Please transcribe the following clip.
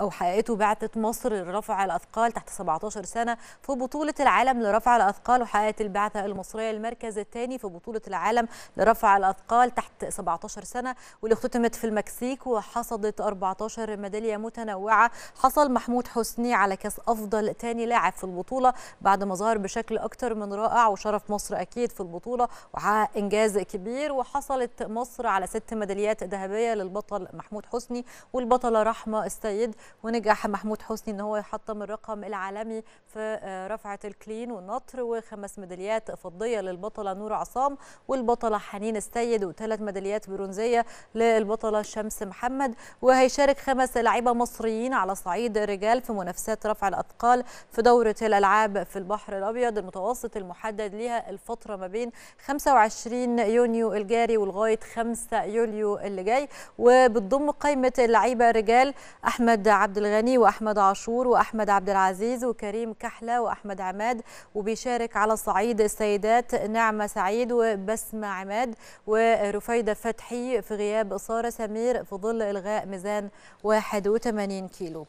أو حققته بعثة مصر لرفع الأثقال تحت 17 سنة في بطولة العالم لرفع الأثقال وحققت البعثة المصرية المركز الثاني في بطولة العالم لرفع الأثقال تحت 17 سنة واللي اختتمت في المكسيك وحصدت 14 ميدالية متنوعة حصل محمود حسني على كاس أفضل ثاني لاعب في البطولة بعد ما ظهر بشكل أكثر من رائع وشرف مصر أكيد في البطولة وحقق إنجاز كبير وحصلت مصر على ست ميداليات ذهبية للبطل محمود حسني والبطلة رحمة السيد ونجح محمود حسني ان هو يحطم الرقم العالمي في آه، رفعه الكلين والنطر وخمس ميداليات فضيه للبطله نور عصام والبطله حنين السيد وثلاث ميداليات برونزيه للبطله شمس محمد وهيشارك خمس لاعيبه مصريين على صعيد الرجال في منافسات رفع الاثقال في دوره الالعاب في البحر الابيض المتوسط المحدد ليها الفتره ما بين 25 يونيو الجاري ولغايه 5 يوليو اللي جاي وبتضم قائمه اللعيبه رجال احمد عبد الغني واحمد عاشور واحمد عبد العزيز وكريم كحله واحمد عماد وبيشارك على صعيد السيدات نعمه سعيد وبسمه عماد ورفيده فتحي في غياب ساره سمير في ظل الغاء ميزان 81 كيلو